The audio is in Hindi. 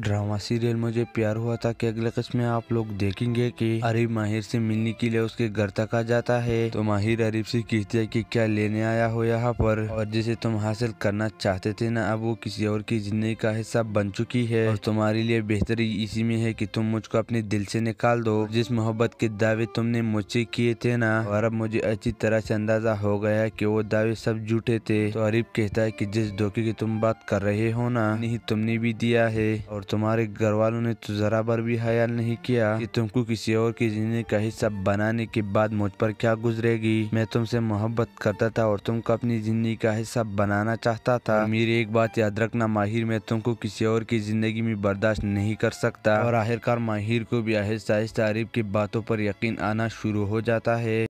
ड्रामा सीरियल मुझे प्यार हुआ था कि अगले किस्म में आप लोग देखेंगे कि अरीब माहिर से मिलने के लिए उसके घर तक आ जाता है तो माहिर अरीब से कहते हैं कि क्या लेने आया हो यहाँ पर और जिसे तुम हासिल करना चाहते थे ना अब वो किसी और की जिंदगी का हिस्सा बन चुकी है और तुम्हारे लिए बेहतरी इसी में है कि तुम मुझको अपने दिल से निकाल दो जिस मोहब्बत के दावे तुमने मुझसे किए थे ना और अब मुझे अच्छी तरह से अंदाजा हो गया कि वो दावे सब झूठे थे तो अरीब कहता है कि जिस धोखे की तुम बात कर रहे हो ना नहीं तुमने भी दिया है और और तुम्हारे घर वालों ने तो जरा पर भी ख्याल नहीं किया कि तुमको किसी और की जिंदगी का हिस्सा बनाने के बाद मुझ पर क्या गुजरेगी मैं तुमसे मोहब्बत करता था और तुमको अपनी जिंदगी का हिस्सा बनाना चाहता था मेरी एक बात याद रखना माहिर मैं तुमको किसी और की जिंदगी में बर्दाश्त नहीं कर सकता और आखिरकार माहिर को भी आहिस्ता आहिस्ता अरीब की बातों पर यकीन आना शुरू हो जाता है